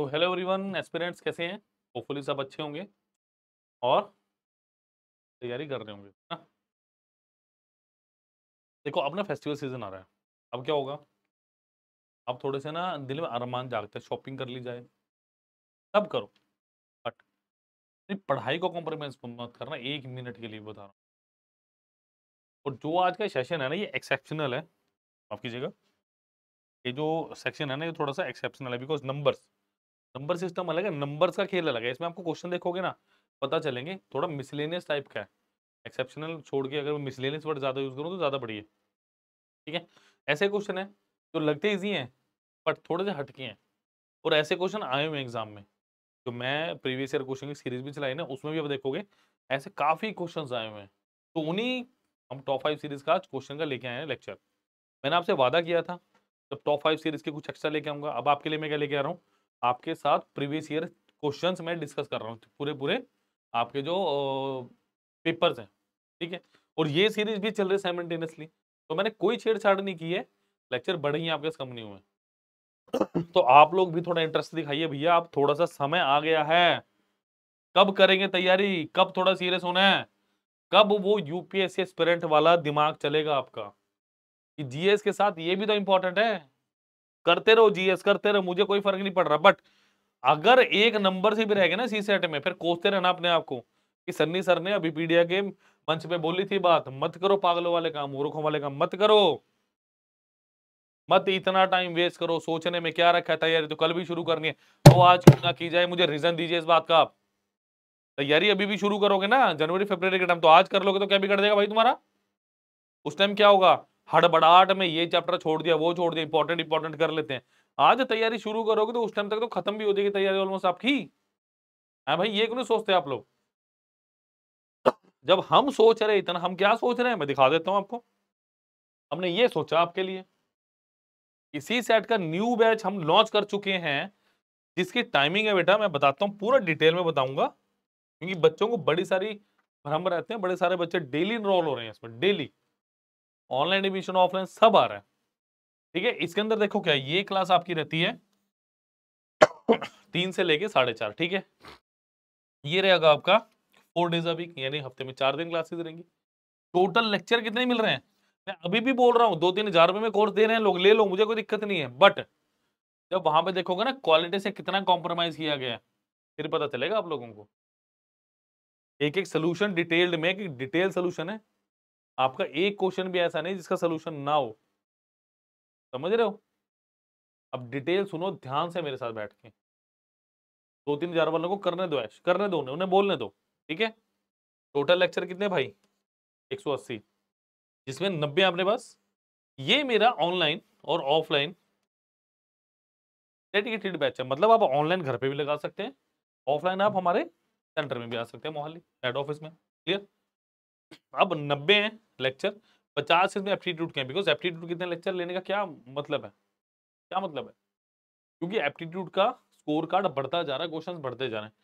तो hello everyone aspirants कैसे हैं होपफुली सब अच्छे होंगे और तैयारी कर रहे होंगे ना हाँ। देखो अब ना फेस्टिवल सीजन आ रहा है अब क्या होगा अब थोड़े से ना दिल में अरमान जागते हैं शॉपिंग कर ली जाए सब करो बट नहीं पढ़ाई को कॉम्प्रोमाइज मत करना एक मिनट के लिए बता रहा हूँ और जो आज का सेशन है ना ये एक्सेप्शनल है माफ कीजिएगा ये जो सेक्शन है ना ये थोड़ा सा एक्सेप्शनल है बिकॉज नंबर्स नंबर सिस्टम अलग है नंबर्स का खेल अलग है इसमें आपको क्वेश्चन देखोगे ना पता चलेंगे थोड़ा मिसलेनियस टाइप का है एक्सेप्शनल छोड़ के अगर मिसलेनियस वर्ड ज़्यादा यूज़ करूँ तो ज़्यादा बढ़िया ठीक है ऐसे क्वेश्चन है जो लगते ईजी हैं बट थोड़े से हटके हैं और ऐसे क्वेश्चन आए हुए हैं एग्जाम में जो मैं प्रीवियस ईयर क्वेश्चन की सीरीज भी चलाई ना उसमें भी आप देखोगे ऐसे काफ़ी क्वेश्चन आए हुए हैं तो उन्हीं हम टॉप फाइव सीरीज का क्वेश्चन का लेके आए हैं लेक्चर मैंने आपसे वादा किया था जब टॉप फाइव सीरीज के कुछ एक्स्ट्रा लेके आऊँगा अब आपके लिए मैं क्या लेके आ रहा हूँ आपके साथ प्रीवियस ईयर क्वेश्चंस मैं डिस्कस कर रहा हूँ पूरे पूरे आपके जो पेपर्स हैं ठीक है और ये सीरीज भी चल रही है साइमल्टेनियसली तो मैंने कोई छेड़छाड़ नहीं की है लेक्चर बढ़े ही आपके कंपनी में तो आप लोग भी थोड़ा इंटरेस्ट दिखाइए भैया आप थोड़ा सा समय आ गया है कब करेंगे तैयारी कब थोड़ा सीरियस होना है कब वो यूपीएससी एक्सपेरेंट वाला दिमाग चलेगा आपका कि जीएस के साथ ये भी तो इंपॉर्टेंट है करते रहो जीएस करते रहो मुझे कोई फर्क नहीं पड़ रहा बट अगर एक नंबर से भी रह गए ना सी सेट में फिर कोसते रहना अपने आप को कि सन्नी सर ने अभी पीडिया के मंच पे बोली थी बात मत करो पागलों वाले काम मूर्खों वाले काम मत करो मत इतना टाइम वेस्ट करो सोचने में क्या रखा है तैयारी तो कल भी शुरू करनी है तो आज क्यों ना की जाए मुझे रीजन दीजिए इस बात का आप तैयारी अभी भी शुरू करोगे ना जनवरी फेबर के टाइम तो आज कर लोगे तो क्या बिगड़ जाएगा भाई तुम्हारा उस टाइम क्या होगा हड़बड़ाहट में ये चैप्टर छोड़ दिया वो छोड़ दिया इंपॉर्टेंट इंपॉर्टेंट कर लेते हैं आज तैयारी शुरू करोगे तो उस टाइम तक तो खत्म भी हो जाएगी तैयारी ऑलमोस्ट आपकी है भाई ये क्यों सोचते आप लोग जब हम सोच रहे इतना हम क्या सोच रहे हैं मैं दिखा देता हूँ आपको हमने ये सोचा आपके लिए इसी सेट का न्यू बैच हम लॉन्च कर चुके हैं जिसकी टाइमिंग है बेटा मैं बताता हूँ पूरा डिटेल में बताऊंगा क्योंकि बच्चों को बड़ी सारी भ्रम रहते हैं बड़े सारे बच्चे डेली इनरोल हो रहे हैं इसमें डेली ऑनलाइन एडमिशन ऑफलाइन सब आ रहा है ठीक है इसके अंदर देखो क्या ये क्लास आपकी रहती है तीन से लेके साढ़े चार ठीक है ये रहेगा आपका फोर डेज अ वीक यानी हफ्ते में चार दिन क्लासेज रहेंगी टोटल लेक्चर कितने मिल रहे हैं मैं अभी भी बोल रहा हूँ दो तीन हजार रुपये में कोर्स दे रहे हैं लोग ले लो मुझे कोई दिक्कत नहीं है बट जब वहां पे देखोगे ना क्वालिटी से कितना कॉम्प्रोमाइज किया गया है फिर पता चलेगा आप लोगों को एक एक सोल्यूशन डिटेल्ड में डिटेल सोल्यूशन है आपका एक क्वेश्चन भी ऐसा नहीं जिसका सोल्यूशन ना हो समझ रहे हो अब डिटेल सुनो ध्यान से मेरे साथ बैठ के दो तीन हजार वालों को करने दो ऐश करने दो उन्हें बोलने दो ठीक है टोटल लेक्चर कितने भाई 180 जिसमें नब्बे आपने पास ये मेरा ऑनलाइन और ऑफलाइन डेडिकेटेड बैच है मतलब आप ऑनलाइन घर पे भी लगा सकते हैं ऑफलाइन आप हमारे सेंटर में भी आ सकते हैं मोहाली हेड ऑफिस में क्लियर अब नब्बे हैं लेक्चर पचास इसमें एप्टीट्यूड के हैं बिकॉज एप्टीट्यूड कितने लेक्चर लेने का क्या मतलब है क्या मतलब है क्योंकि एप्टीट्यूड का स्कोर कार्ड बढ़ता जा रहा है क्वेश्चन बढ़ते जा रहे हैं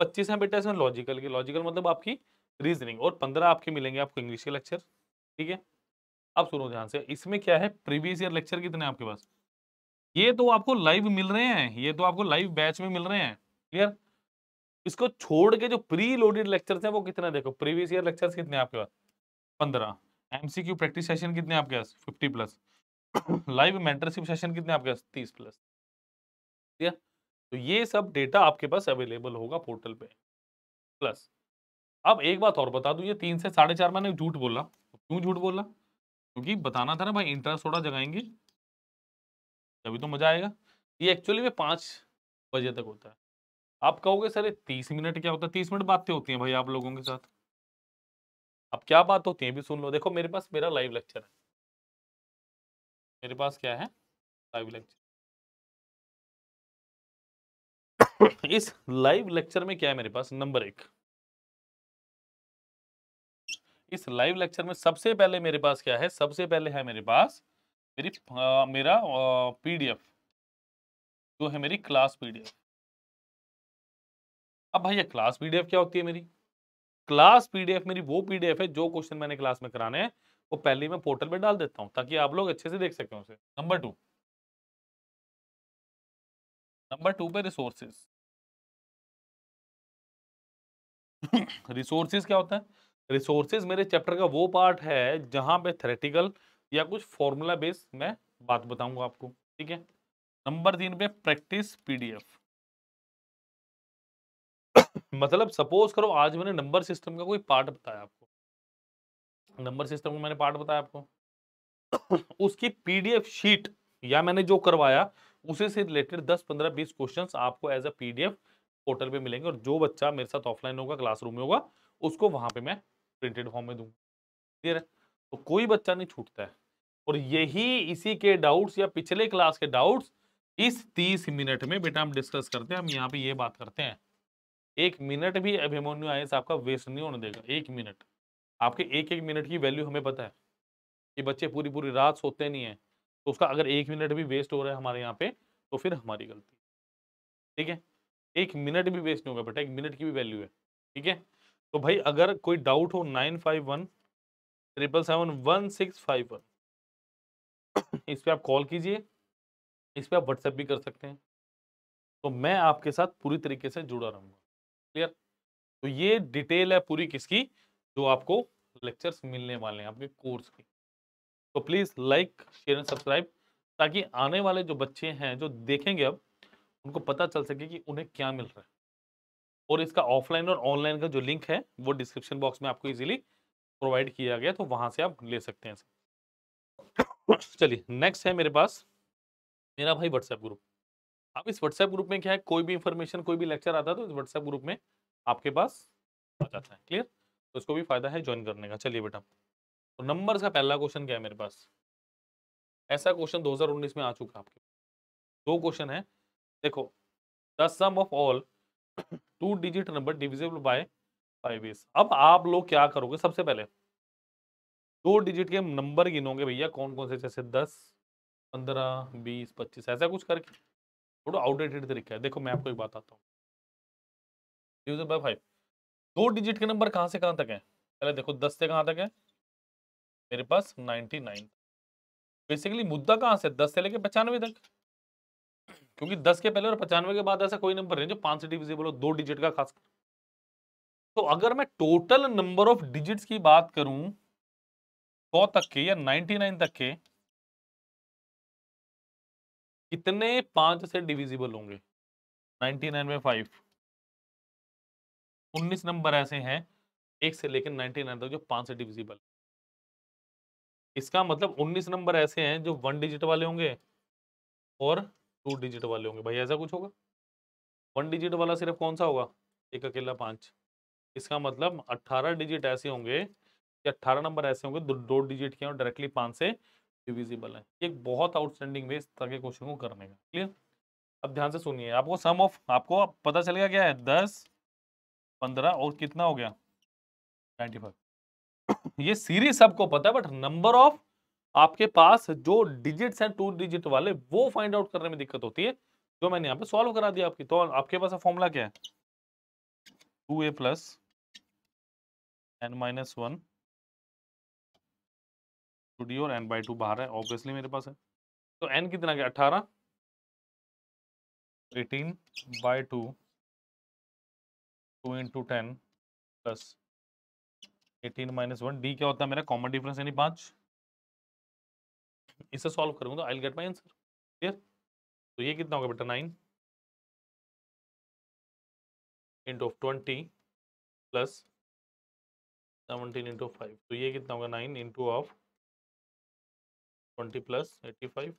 पच्चीस हैं बेटा इसमें लॉजिकल के लॉजिकल मतलब आपकी रीजनिंग और पंद्रह आपके मिलेंगे आपको इंग्लिश के लेक्चर ठीक है अब सुनो ध्यान से इसमें क्या है प्रीवियस ईयर लेक्चर कितने आपके पास ये तो आपको लाइव मिल रहे हैं ये तो आपको लाइव बैच में मिल रहे हैं क्लियर इसको छोड़ के जो प्री लोडेड लेक्चर है वो कितना देखो प्रीवियस ईयर लेक्चर कितने आपके पास पंद्रह एमसीक्यू प्रैक्टिस सेशन कितने आपके पास fifty plus live mentorship session कितने आपके पास तीस प्लस या? तो ये सब डेटा आपके पास अवेलेबल होगा पोर्टल पे प्लस अब एक बात और बता दू ये तीन से साढ़े चार महीने झूठ बोला तो क्यों झूठ बोला क्योंकि बताना था ना भाई इंटरेस्ट थोड़ा जगाएंगे तभी तो मजा आएगा ये एक्चुअली में पाँच बजे तक होता है आप कहोगे सर तीस मिनट क्या होता है तीस मिनट बातें होती हैं भाई आप लोगों के साथ अब क्या बात होती है भी सुन लो देखो मेरे पास मेरा लाइव लेक्चर है मेरे पास क्या है लाइव लेक्चर इस लाइव लेक्चर में क्या है मेरे पास नंबर एक इस लाइव लेक्चर में सबसे पहले मेरे पास क्या है सबसे पहले है मेरे पास मेरी आ, मेरा पीडीएफ जो है मेरी क्लास पीडीएफ अब भैया क्लास पीडीएफ क्या होती है मेरी क्लास पीडीएफ मेरी वो पीडीएफ है जो क्वेश्चन मैंने क्लास में कराने हैं वो पहले मैं पोर्टल पे डाल देता हूं ताकि आप लोग अच्छे से देख सकें उसे नंबर टू नंबर टू पे रिसोर्सेस रिसोर्सेज क्या होता है रिसोर्सेज मेरे चैप्टर का वो पार्ट है जहां पे थेरेटिकल या कुछ फॉर्मूला बेस्ड मैं बात बताऊंगा आपको ठीक है नंबर तीन पे प्रैक्टिस पीडीएफ मतलब सपोज करो आज मैंने नंबर सिस्टम का कोई पार्ट बताया आपको नंबर सिस्टम का मैंने पार्ट बताया आपको उसकी पीडीएफ शीट या मैंने जो करवाया उसे से रिलेटेड 10 15 20 क्वेश्चंस आपको एज अ पीडीएफ पोर्टल पे मिलेंगे और जो बच्चा मेरे साथ ऑफलाइन होगा क्लासरूम में होगा उसको वहां पे मैं प्रिंटेड फॉर्म में दूंगा क्लियर है तो कोई बच्चा नहीं छूटता है और यही इसी के डाउट्स या पिछले क्लास के डाउट्स इस 30 मिनट में बेटा हम डिस्कस करते हैं हम यहाँ पे ये बात करते हैं एक मिनट भी अभिमन्यु आयंस आपका वेस्ट नहीं होने देगा एक मिनट आपके एक एक मिनट की वैल्यू हमें पता है कि बच्चे पूरी पूरी रात सोते नहीं है तो उसका अगर एक मिनट भी वेस्ट हो रहा है हमारे यहाँ पे तो फिर हमारी गलती ठीक है एक मिनट भी वेस्ट नहीं होगा बेटा एक मिनट की भी वैल्यू है ठीक है तो भाई अगर कोई डाउट हो nine five one triple seven one six five one इस पर आप कॉल कीजिए इस पर आप व्हाट्सएप भी कर सकते हैं तो मैं आपके साथ पूरी तरीके से जुड़ा रहूँगा क्लियर तो ये डिटेल है पूरी किसकी जो आपको लेक्चर्स मिलने वाले हैं आपके कोर्स की तो please like share and subscribe ताकि आने वाले जो बच्चे हैं जो देखेंगे अब उनको पता चल सके कि उन्हें क्या मिल रहा है और इसका ऑफलाइन और ऑनलाइन का जो लिंक है वो डिस्क्रिप्शन बॉक्स में आपको इजीली प्रोवाइड किया गया तो वहाँ से आप ले सकते हैं चलिए नेक्स्ट है मेरे पास मेरा भाई व्हाट्सएप ग्रुप आप इस व्हाट्सएप ग्रुप में क्या है कोई भी इंफॉर्मेशन कोई भी लेक्चर आता है तो इस व्हाट्सएप ग्रुप में आपके पास आ जाता है क्लियर तो इसको भी फायदा है ज्वाइन करने का चलिए बेटा तो नंबर्स का पहला क्वेश्चन क्या है मेरे पास ऐसा क्वेश्चन 2019 में आ चुका है आपके दो क्वेश्चन है देखो the sum of all two digit number divisible by five is अब आप लोग क्या करोगे सबसे पहले दो डिजिट के नंबर गिनोगे भैया कौन कौन से जैसे दस पंद्रह बीस पच्चीस ऐसा कुछ करके थोड़ा आउटडेटेड तरीका है देखो मैं आपको एक बात आता हूँ डिविजन बाय फाइव दो डिजिट के नंबर कहाँ से कहाँ तक हैं पहले देखो दस से कहाँ तक है मेरे पास नाइन्टी नाइन बेसिकली मुद्दा कहाँ से दस से लेके पचानवे तक क्योंकि दस के पहले और पचानवे के बाद ऐसा कोई नंबर नहीं जो पाँच से डिविजिबल हो दो डिजिट का खासकर तो अगर मैं टोटल नंबर ऑफ डिजिट्स की बात करूं सौ तक के या नाइनटी नाइन तक के कितने पांच से डिविजिबल होंगे 99 में फाइव 19 नंबर ऐसे हैं एक से लेकर 99 तक जो पांच से डिविजिबल इसका मतलब 19 नंबर ऐसे हैं जो वन डिजिट वाले होंगे और टू डिजिट वाले होंगे भाई ऐसा कुछ होगा वन डिजिट वाला सिर्फ कौन सा होगा एक अकेला पांच इसका मतलब अट्ठारह डिजिट ऐसे होंगे कि अट्ठारह नंबर ऐसे होंगे दो, डिजिट के हैं और डायरेक्टली पांच से डिविजिबल है एक बहुत आउटस्टैंडिंग वे इस तरह के क्वेश्चन को करने का क्लियर अब ध्यान से सुनिए आपको सम ऑफ आपको पता चल गया क्या है दस पंद्रह और कितना हो गया नाइन्टी फाइव ये सीरीज सबको पता है बट नंबर ऑफ आपके पास जो डिजिट्स हैं टू डिजिट वाले वो फाइंड आउट करने में दिक्कत होती है जो मैंने यहाँ पे सॉल्व करा दिया आपकी तो आपके पास फॉर्मूला क्या है two a plus n minus one two d और एन बाई टू बाहर है ऑब्वियसली मेरे पास है तो एन कितना गया अट्ठारह eighteen by two two into ten plus eighteen minus one d क्या होता है मेरा कॉमन डिफरेंस यानी पाँच इसे सॉल्व करूंगा I get my answer clear तो ये कितना होगा बेटा nine into twenty plus seventeen into five तो ये कितना होगा nine into of twenty plus eighty five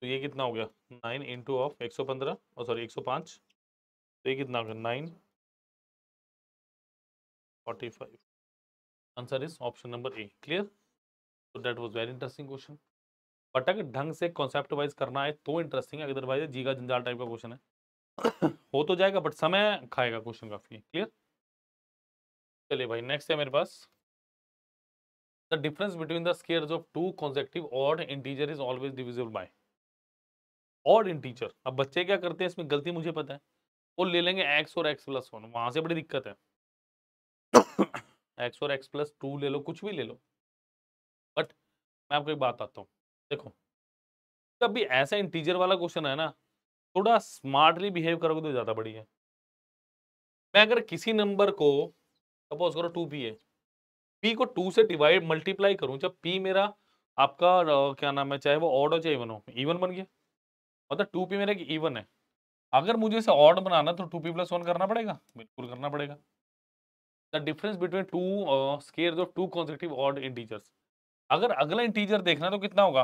तो ये कितना हो गया नाइन इंटू ऑफ एक सौ पंद्रह और सॉरी एक सौ पाँच तो ये कितना हो गया nine forty five answer is option number a clear तो that was very interesting question but अगर ढंग से कॉन्सेप्ट वाइज करना है तो इंटरेस्टिंग है अदरवाइज जी का जंजाल टाइप का क्वेश्चन है हो तो जाएगा बट समय खाएगा क्वेश्चन काफ़ी क्लियर चलिए भाई नेक्स्ट है मेरे पास the difference between the two consecutive two consecutive odd integer is always divisible by odd integer अब बच्चे क्या करते हैं इसमें गलती मुझे पता है वो ले लेंगे x और x प्लस वन वहां से बड़ी दिक्कत है x और x प्लस टू ले लो कुछ भी ले लो बट मैं आपको एक बात आता हूँ देखो जब भी ऐसा इंटीजर वाला क्वेश्चन है ना थोड़ा स्मार्टली बिहेव करोगे तो ज़्यादा बढ़िया मैं अगर किसी नंबर को सपोज करो टू पी है पी को टू से डिवाइड मल्टीप्लाई करूं जब पी मेरा आपका क्या नाम है चाहे वो ऑड हो चाहे इवन हो इवन बन गया मतलब टू पी मेरे इवन है अगर मुझे इसे ऑड बनाना तो टू पी प्लस वन करना पड़ेगा बिल्कुल करना पड़ेगा the difference between two square of two consecutive odd integers अगर अगला इंटीजर देखना तो कितना होगा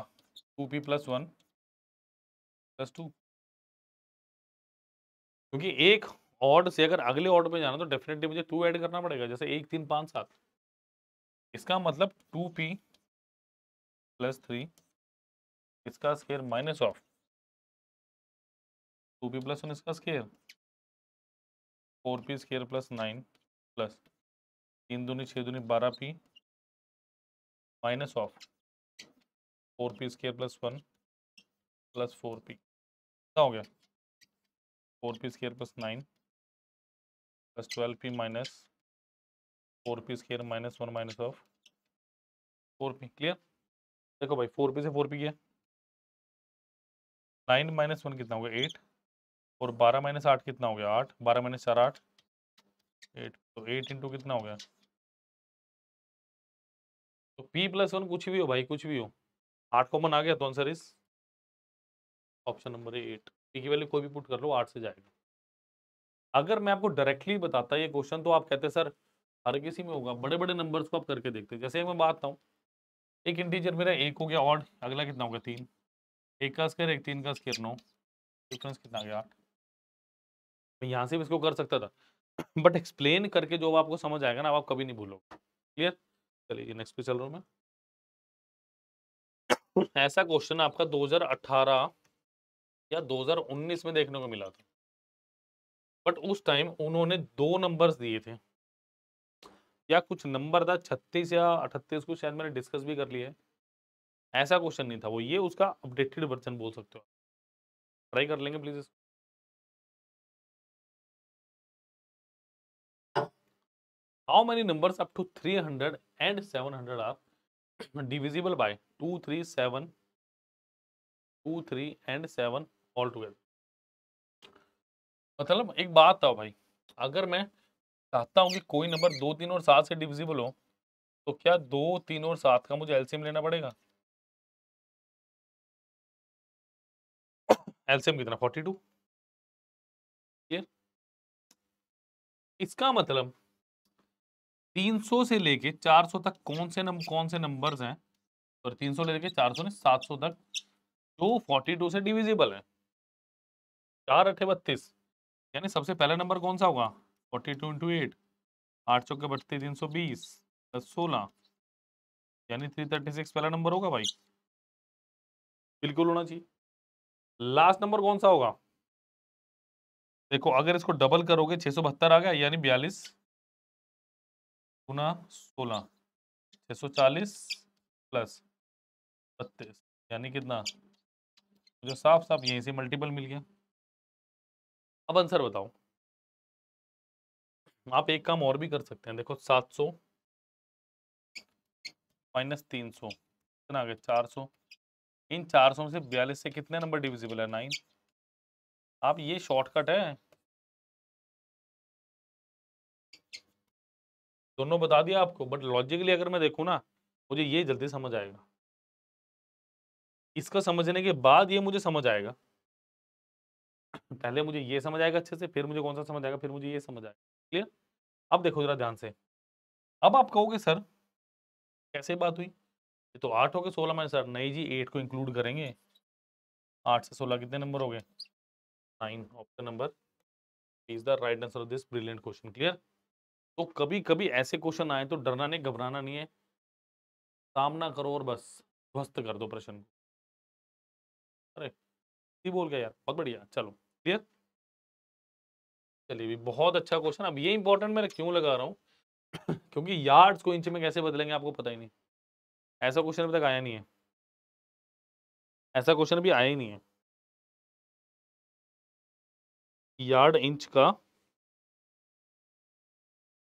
two p plus one plus two क्योंकि एक ऑड से अगर अगले ऑड में जाना तो डेफिनेटली मुझे टू ऐड करना पड़ेगा जैसे एक तीन पाँच सात इसका मतलब टू पी प्लस थ्री इसका square minus of two p plus one इसका square four p square plus nine plus तीन दूनी छः दूनी बारह p minus of four p square plus one plus four p क्या हो गया four p square plus nine plus twelve p minus four p square minus one minus of four p clear देखो भाई फोर पी से four p गया nine minus one कितना हो गया एट और बारह माइनस आठ कितना हो गया आठ बारह माइनस चार आठ एट तो एट इंटू कितना हो गया तो पी प्लस वन कुछ भी हो भाई कुछ भी हो आठ कॉमन आ गया तो आंसर इस ऑप्शन नंबर एट पी की वैल्यू कोई भी पुट कर लो आठ से जाएगा अगर मैं आपको डायरेक्टली बताता ये क्वेश्चन तो आप कहते सर हर किसी में होगा बड़े बड़े नंबर्स को आप करके देखते हैं जैसे मैं बात आऊँ एक इंटीजर मेरा एक हो गया ऑड अगला कितना हो गया तीन एक का स्केयर एक तीन का स्केयर नौ डिफरेंस कितना गया आठ मैं यहाँ से भी इसको कर सकता था बट एक्सप्लेन करके जो आपको समझ आएगा ना आप कभी नहीं भूलोगे क्लियर चलिए नेक्स्ट पे चल रहा हूँ मैं ऐसा क्वेश्चन आपका 2018 या 2019 में देखने को मिला था बट उस टाइम उन्होंने दो नंबर्स दिए थे या कुछ नंबर था छत्तीस या अठतीस को शायद मैंने डिस्कस भी कर लिया है ऐसा क्वेश्चन नहीं था वो ये उसका अपडेटेड वर्जन बोल सकते हो ट्राई कर लेंगे please how many numbers up to three hundred and seven hundred are divisible by two three seven two three and seven all together मतलब एक बात था भाई अगर मैं चाहता हूँ कि कोई नंबर दो तीन और सात से डिविजिबल हो तो क्या दो तीन और सात का मुझे एलसीएम लेना पड़ेगा एलसीएम कितना फोर्टी टू इसका मतलब 300 से लेके 400 तक कौन से नंबर कौन से नंबर्स हैं और 300 से लेके 400 ने 700 तक जो 42 से डिविजिबल है चार अठे बत्तीस यानी सबसे पहला नंबर कौन सा होगा फोर्टी टू इंटू एट आठ चौके बटती तीन सौ बीस प्लस सोलह यानी थ्री थर्टी सिक्स पहला नंबर होगा भाई बिल्कुल होना चाहिए लास्ट नंबर कौन सा होगा देखो अगर इसको डबल करोगे छः सौ बहत्तर आ गया यानी बयालीस गुना सोलह छः सौ चालीस प्लस बत्तीस यानी कितना मुझे साफ साफ यहीं से मल्टीपल मिल गया अब आंसर बताओ आप एक काम और भी कर सकते हैं देखो सात सौ माइनस तीन सौ कितना आ गया चार सौ इन चार सौ में से बयालीस से कितने नंबर डिविजिबल है नाइन आप ये शॉर्टकट है दोनों बता दिया आपको बट लॉजिकली अगर मैं देखूँ ना मुझे ये जल्दी समझ आएगा इसका समझने के बाद ये मुझे समझ आएगा पहले मुझे ये समझ आएगा अच्छे से फिर मुझे कौन सा समझ आएगा फिर मुझे ये समझ आएगा क्लियर अब देखो जरा ध्यान से अब आप कहोगे सर कैसे बात हुई ये तो आठ हो गए सोलह में सर नहीं जी एट को इंक्लूड करेंगे आठ से सोलह कितने नंबर हो गए nine option number is the right answer of this brilliant question clear तो कभी कभी ऐसे क्वेश्चन आए तो डरना नहीं घबराना नहीं है सामना करो और बस ध्वस्त कर दो प्रश्न को अरे बोल गया यार बहुत बढ़िया चलो क्लियर चलिए भी बहुत अच्छा क्वेश्चन अब ये इंपॉर्टेंट मैं क्यों लगा रहा हूँ क्योंकि यार्ड्स को इंच में कैसे बदलेंगे आपको पता ही नहीं ऐसा क्वेश्चन अभी तक आया नहीं है ऐसा क्वेश्चन अभी आया ही नहीं है यार्ड इंच का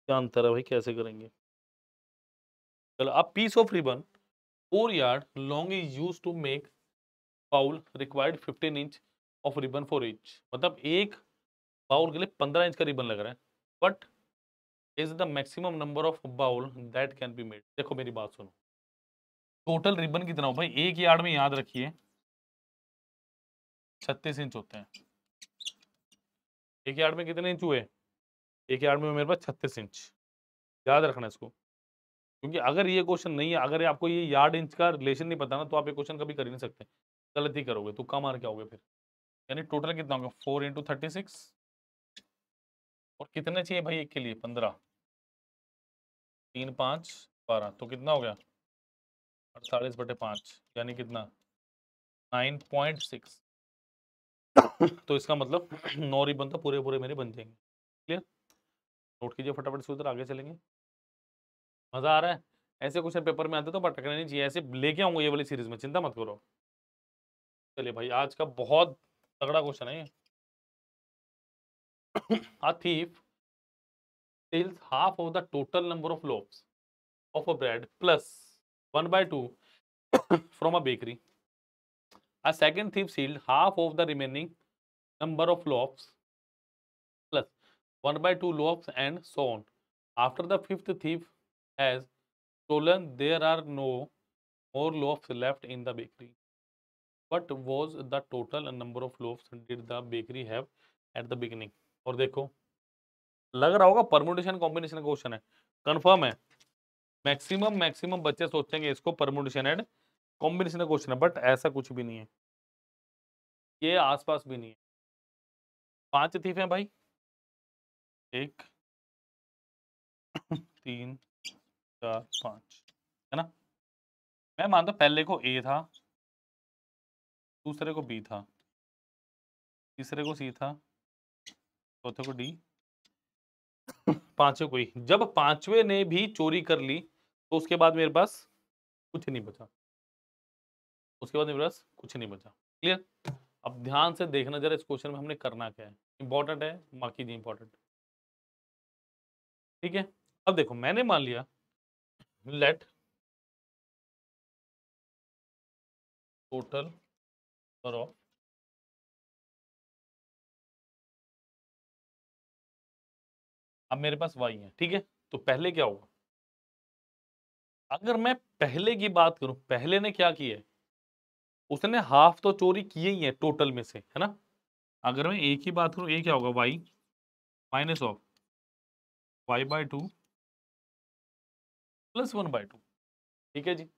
क्या अंतर है भाई कैसे करेंगे चलो अब piece of ribbon four yard long is use to make bowl required fifteen inch of ribbon four inch मतलब एक बाउल के लिए पंद्रह इंच का रिबन लग रहा है but is the maximum number of bowl that can be made देखो मेरी बात सुनो टोटल रिबन कितना हो भाई एक यार्ड में याद रखिए छत्तीस इंच होते हैं एक यार्ड में कितने इंच हुए एक यार्ड में मेरे पास छत्तीस इंच याद रखना इसको क्योंकि अगर ये क्वेश्चन नहीं है अगर आपको ये यार्ड इंच का रिलेशन नहीं पता ना तो आप ये क्वेश्चन कभी कर ही नहीं सकते गलती करोगे तो कम आर क्या होगा फिर यानी टोटल कितना होगा फोर इंटू थर्टी सिक्स और कितने चाहिए भाई एक के लिए पंद्रह तीन पाँच बारह तो कितना हो गया अड़तालीस बटे पाँच यानी कितना नाइन पॉइंट सिक्स तो इसका मतलब नौ रिबन तो पूरे पूरे मेरे बन जाएंगे क्लियर नोट कीजिए फटाफट से उधर आगे चलेंगे मज़ा आ रहा है ऐसे क्वेश्चन पेपर में आते तो भटकने नहीं चाहिए ऐसे लेके आऊँगा ये वाली सीरीज में चिंता मत करो चलिए भाई आज का बहुत तगड़ा क्वेश्चन है ये a thief steals half of the total number of loaves of a bread plus 1 by 2 from a bakery. A second thief steals half of the remaining number of loaves plus 1 by 2 loaves and so on. After the fifth thief has stolen, there are no more loaves left in the bakery. What was the total number of loaves did the bakery have at the beginning? और देखो लग रहा होगा permutation combination question है confirm है maximum maximum बच्चे सोचेंगे इसको परमोटेशन एंड कॉम्बिनेशन का क्वेश्चन है बट ऐसा कुछ भी नहीं है ये आसपास भी नहीं है पांच थीफ हैं भाई एक तीन चार पाँच है ना मैं मानता पहले को ए था दूसरे को बी था तीसरे को सी था चौथे को डी पांचवे को ही जब पांचवे ने भी चोरी कर ली तो उसके बाद मेरे पास कुछ नहीं बचा उसके बाद मेरे पास कुछ नहीं बचा क्लियर अब ध्यान से देखना जरा इस क्वेश्चन में हमने करना क्या है इंपॉर्टेंट है बाकी जी इंपॉर्टेंट ठीक है अब देखो मैंने मान लिया लेट टोटल ऑफ अब मेरे पास वाई है ठीक है तो पहले क्या होगा अगर मैं पहले की बात करूं पहले ने क्या किया है उसने हाफ तो चोरी किए ही है टोटल में से है ना अगर मैं ए की बात करूं ए क्या होगा y minus of y by two plus one by two ठीक है जी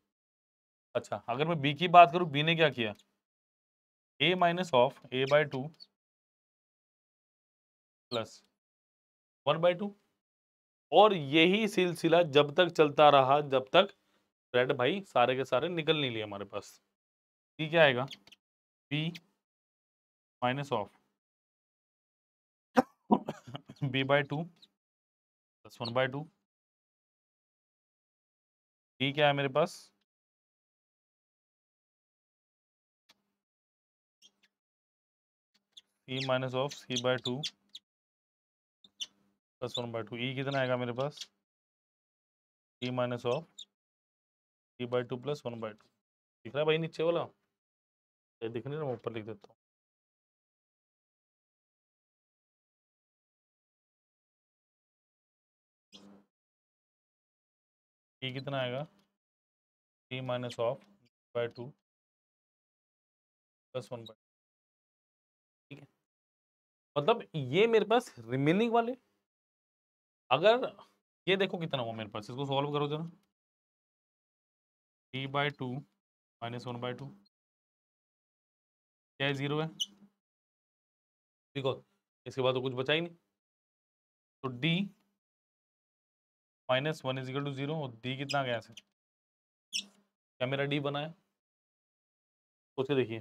अच्छा अगर मैं बी की बात करूं बी ने क्या किया a minus of a by two plus one by two और यही सिलसिला जब तक चलता रहा जब तक रेड भाई सारे के सारे निकल नहीं लिए हमारे पास ये क्या आएगा b minus of b by two plus one by two d क्या है मेरे पास c minus of c by two plus one by two e कितना आएगा मेरे पास e minus of e by two plus one by two दिख रहा है भाई नीचे वाला ये दिख नहीं रहा मैं ऊपर लिख देता हूँ ई e कितना आएगा e minus of by two plus one by ठीक है मतलब ये मेरे पास रिमेनिंग वाले अगर ये देखो कितना हुआ मेरे पास इसको सॉल्व करो जरा three by two minus one by two क्या जीरो है देखो इसके बाद तो कुछ बचा ही नहीं तो d minus one equal to zero और डी कितना गया से क्या मेरा डी बना है देखिए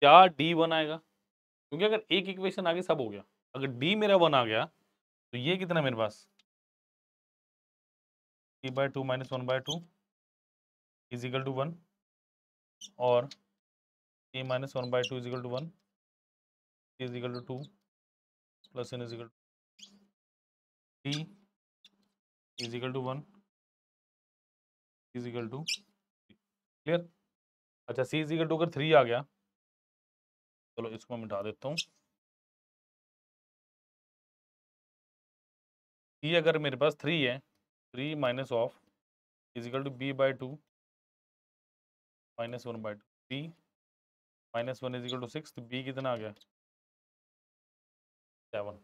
क्या डी बनाएगा आएगा क्योंकि अगर एक इक्वेशन आगे सब हो गया अगर डी मेरा वन आ गया तो ये कितना मेरे पास three by two minus one by two equal to one और three minus one by two equal to one equal to two plus n equal to three equal to one equal to clear अच्छा c equal to अगर three आ गया चलो इसको मैं मिटा देता हूँ सी अगर मेरे पास थ्री है three minus of equal to b by two minus one by two b minus one equal to six तो बी कितना आ गया सेवन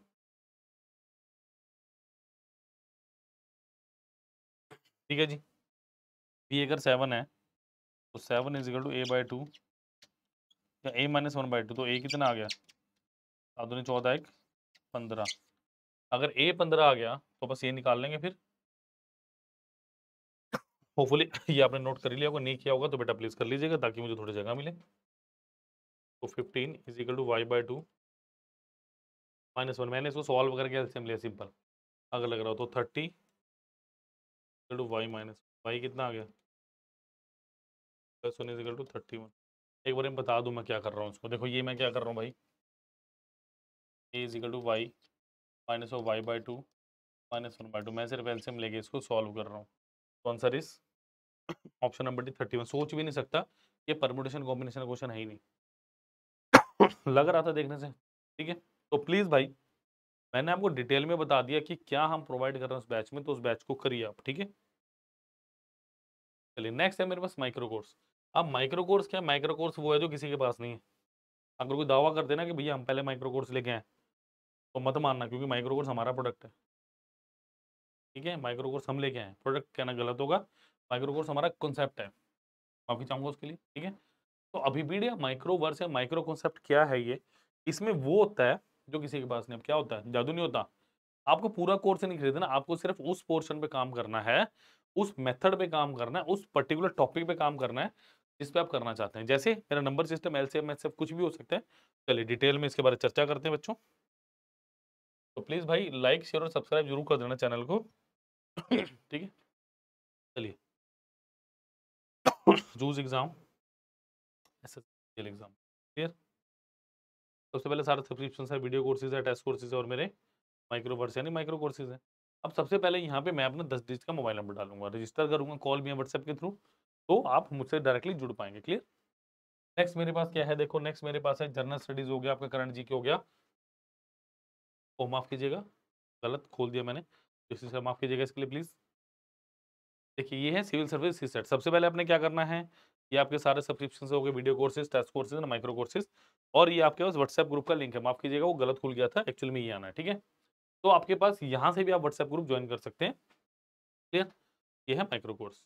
ठीक है जी बी अगर सेवन है तो seven equal to a by two a minus one by two तो ए कितना आ गया आधुनिक चौदह एक पंद्रह अगर ए पंद्रह आ गया तो बस ये निकाल लेंगे फिर होपफुली ये आपने नोट कर लिया होगा नहीं किया होगा तो बेटा प्लीज़ कर लीजिएगा ताकि मुझे थोड़ी जगह मिले तो fifteen is equal to y by two minus one मैंने इसको सॉल्व करके एल्सियम लिया सिंपल अगर लग रहा हो तो thirty equal to y minus y कितना आ गया plus one is equal to thirty one एक बार बता दूँ मैं क्या कर रहा हूँ उसको देखो ये मैं क्या कर रहा हूँ भाई a is equal to y minus of y by two minus one by two मैं सिर्फ एल्सियम लेके इसको सॉल्व कर रहा हूँ तो आंसर इस option number D thirty one सोच भी नहीं सकता ये परमोटेशन कॉम्बिनेशन क्वेश्चन है ही नहीं लग रहा था देखने से ठीक है तो प्लीज़ भाई मैंने आपको डिटेल में बता दिया कि क्या हम प्रोवाइड कर रहे हैं उस बैच में तो उस बैच को करिए आप ठीक है चलिए नेक्स्ट है मेरे पास माइक्रो कोर्स अब माइक्रो कोर्स क्या माइक्रो कोर्स वो है जो किसी के पास नहीं है अगर कोई दावा कर देना कि भैया हम पहले माइक्रो कोर्स लेके आए तो मत मानना क्योंकि माइक्रो कोर्स हमारा प्रोडक्ट है ठीक है माइक्रो कोर्स हम लेके आए प्रोडक्ट कहना गलत होगा माइक्रो कोर्स हमारा कॉन्सेप्ट है माफी चाहूंगा उसके लिए ठीक है तो अभिपीडिया माइक्रोवर्स या माइक्रो कॉन्सेप्ट क्या है ये इसमें वो होता है जो किसी के पास नहीं अब क्या होता है जादू नहीं होता आपको पूरा कोर्स नहीं खरीदना आपको सिर्फ उस पोर्शन पे काम करना है उस मेथड पे काम करना है उस पर्टिकुलर टॉपिक पे काम करना है जिस पे आप करना चाहते हैं जैसे मेरा नंबर सिस्टम एल सी कुछ भी हो सकता है चलिए डिटेल में इसके बारे में चर्चा करते हैं बच्चों तो प्लीज़ भाई लाइक शेयर और सब्सक्राइब जरूर कर देना चैनल को ठीक है चलिए जूज एग्ज़ाम एग्ज़ाम क्लियर सबसे पहले सारे सब्सक्रिप्शन है वीडियो कोर्सेज है टेस्ट कोर्सेज है और मेरे माइक्रो वर्स यानी माइक्रो कोर्सेज है अब सबसे पहले यहाँ पे मैं अपना दस डिजिट का मोबाइल नंबर डालूंगा रजिस्टर करूंगा कॉल भी है व्हाट्सएप के थ्रू तो आप मुझसे डायरेक्टली जुड़ पाएंगे क्लियर नेक्स्ट मेरे पास क्या है देखो नेक्स्ट मेरे पास है जर्नल स्टडीज़ हो गया आपका करंट जी के हो गया ओ माफ़ कीजिएगा गलत खोल दिया मैंने इसी से माफ़ कीजिएगा इसके लिए प्लीज़ देखिए ये है सिविल सर्विस सी सेट सबसे पहले आपने क्या करना है ये आपके सारे सब्सक्रिप्शन हो गए वीडियो कोर्सेज टेस्ट कोर्सेज ना माइक्रो कोर्सेज और ये आपके पास व्हाट्सएप ग्रुप का लिंक है माफ़ कीजिएगा वो गलत खुल गया था एक्चुअल में ये आना है ठीक है तो आपके पास यहाँ से भी आप व्हाट्सएप ग्रुप ज्वाइन कर सकते हैं क्लियर ये है माइक्रो कोर्स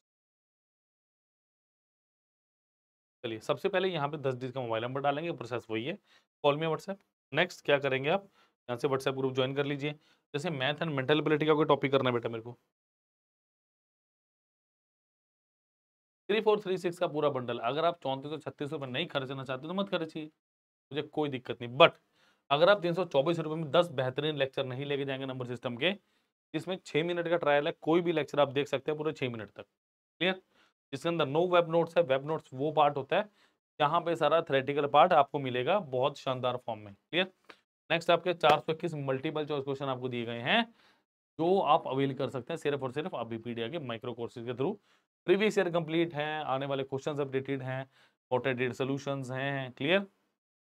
चलिए सबसे पहले यहाँ पे दस डिज का मोबाइल नंबर डालेंगे प्रोसेस वही है कॉल में व्हाट्सएप नेक्स्ट क्या करेंगे आप यहाँ से व्हाट्सएप ग्रुप ज्वाइन कर लीजिए जैसे मैथ एंड मेंटल एबिलिटी का कोई टॉपिक करना बेटा मेरे को थ्री फोर थ्री सिक्स का पूरा बंडल अगर आप चौंतीस सौ छत्तीस रुपये नहीं खर्चना चाहते तो मत खर्चिए मुझे कोई दिक्कत नहीं बट अगर आप तीन सौ चौबीस रुपये में दस बेहतरीन लेक्चर नहीं लेके जाएंगे नंबर सिस्टम के जिसमें छः मिनट का ट्रायल है कोई भी लेक्चर आप देख सकते हैं पूरे छः मिनट तक क्लियर जिसके अंदर नो वेब नोट्स है वेब नोट्स वो पार्ट होता है जहाँ पे सारा थ्रेटिकल पार्ट आपको मिलेगा बहुत शानदार फॉर्म में क्लियर नेक्स्ट आपके चार सौ इक्कीस मल्टीपल चॉइस क्वेश्चन आपको दिए गए हैं जो आप अवेल कर सकते हैं सिर्फ और सिर्फ आप बीपीडिया के माइक्रो कोर्सेज के थ्रू प्रीवियस ईयर कंप्लीट हैं आने वाले क्वेश्चन अपडेटेड हैं ऑटोडेटेड सोल्यूशन हैं क्लियर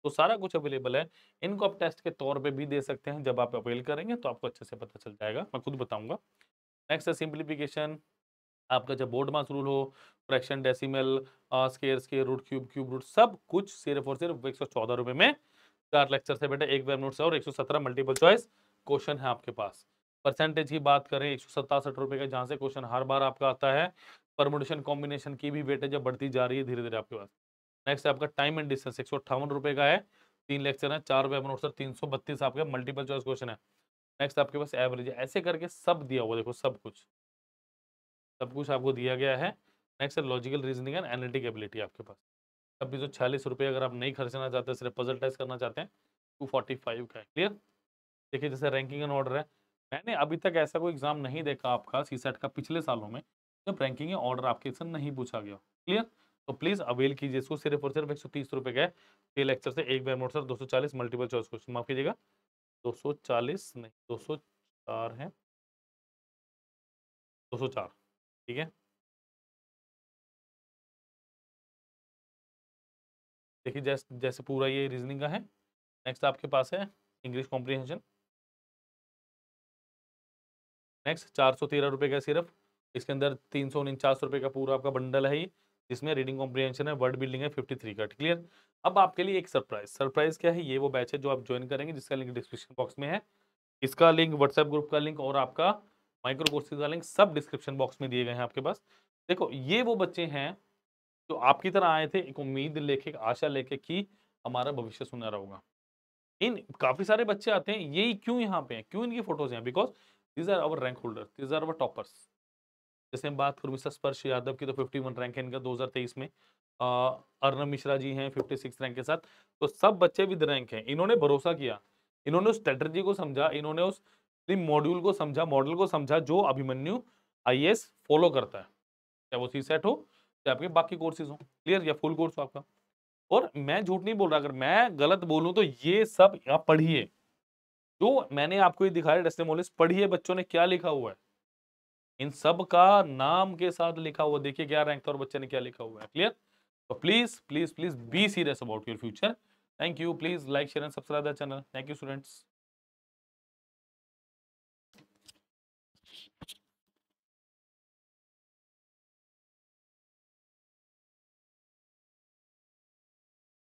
तो सारा कुछ अवेलेबल है इनको आप टेस्ट के तौर पे भी दे सकते हैं जब आप अवेल करेंगे तो आपको अच्छे से पता चल जाएगा मैं खुद बताऊंगा नेक्स्ट है सिंप्लीफिकेशन आपका जब बोर्ड मास रूल हो fraction decimal square square root cube cube root सब कुछ सिर्फ और सिर्फ एक सौ चौदह रुपये में चार लेक्चर से बेटा एक वेब नोट से और 117 मल्टीपल चॉइस क्वेश्चन है आपके पास परसेंटेज की बात करें एक सौ रुपए का जहाँ से क्वेश्चन हर बार आपका आता है परमोटेशन कॉम्बिनेशन की भी बेटे जब बढ़ती जा रही है धीरे धीरे आपके पास नेक्स्ट आपका टाइम एंड डिस्टेंस एक रुपए का है तीन लेक्चर है चार वेब नोट और तीन आपके मल्टीपल चॉइस क्वेश्चन है नेक्स्ट आपके पास एवरेज है ऐसे करके सब दिया हुआ देखो सब कुछ सब कुछ आपको दिया गया है नेक्स्ट है logical reasoning and analytic ability आपके पास छब्बीस सौ तो छियालीस रुपये अगर आप नहीं खर्चना चाहते सिर्फ पजल टेस्ट करना चाहते हैं टू फोर्टी फाइव का क्लियर देखिए जैसे रैंकिंग एंड ऑर्डर है मैंने अभी तक ऐसा कोई एग्जाम नहीं देखा आपका सी सेट का पिछले सालों में जब रैंकिंग एंड ऑर्डर आपके से नहीं पूछा गया क्लियर तो प्लीज़ अवेल कीजिए इसको सिर्फ और सिर्फ एक सौ तीस रुपये का है लेक्चर से एक बार नोट सर दो सौ चालीस मल्टीपल चॉइस क्वेश्चन माफ कीजिएगा दो सौ चालीस नहीं दो सौ चार है दो सौ चार ठीक है देखिए जैस, जैसे पूरा ये रीजनिंग का है नेक्स्ट आपके पास है इंग्लिश कॉम्प्रीहेंशन नेक्स्ट चार सौ तेरह रुपये का सिर्फ इसके अंदर तीन सौ उनचास रुपये का पूरा आपका बंडल है ये जिसमें रीडिंग कॉम्प्रीहेंशन है वर्ड बिल्डिंग है फिफ्टी थ्री का क्लियर अब आपके लिए एक सरप्राइज सरप्राइज क्या है ये वो बैच है जो आप ज्वाइन करेंगे जिसका लिंक डिस्क्रिप्शन बॉक्स में है इसका लिंक व्हाट्सएप ग्रुप का लिंक और आपका माइक्रो कोर्सेज का लिंक सब डिस्क्रिप्शन बॉक्स में दिए गए हैं आपके पास देखो ये वो बच्चे हैं तो आपकी तरह आए थे एक उम्मीद लेके आशा लेके कि हमारा भविष्य सुनहरा होगा इन काफ़ी सारे बच्चे आते हैं यही क्यों यहाँ पे हैं क्यों इनकी फोटोज हैं because these are our rank holder these are our toppers जैसे हम बात करूँ मिस्टर स्पर्श यादव की तो फिफ्टी रैंक है इनका दो में अर्नब मिश्रा जी हैं फिफ्टी रैंक के साथ तो सब बच्चे विद रैंक हैं इन्होंने भरोसा किया इन्होंने उस स्ट्रेटर्जी को समझा इन्होंने उस मॉड्यूल को समझा मॉडल को समझा जो अभिमन्यु आई फॉलो करता है चाहे वो सी सेट हो तो आपके बाकी कोर्सेज हो क्लियर या फुल कोर्स आपका और मैं झूठ नहीं बोल रहा अगर मैं गलत बोलूँ तो ये सब आप पढ़िए जो मैंने आपको ये दिखाया मोलिस पढ़िए बच्चों ने क्या लिखा हुआ है इन सब का नाम के साथ लिखा हुआ देखिए क्या रैंक था और बच्चे ने क्या लिखा हुआ है क्लियर तो please please please be serious about your future thank you please like share and subscribe the channel thank you students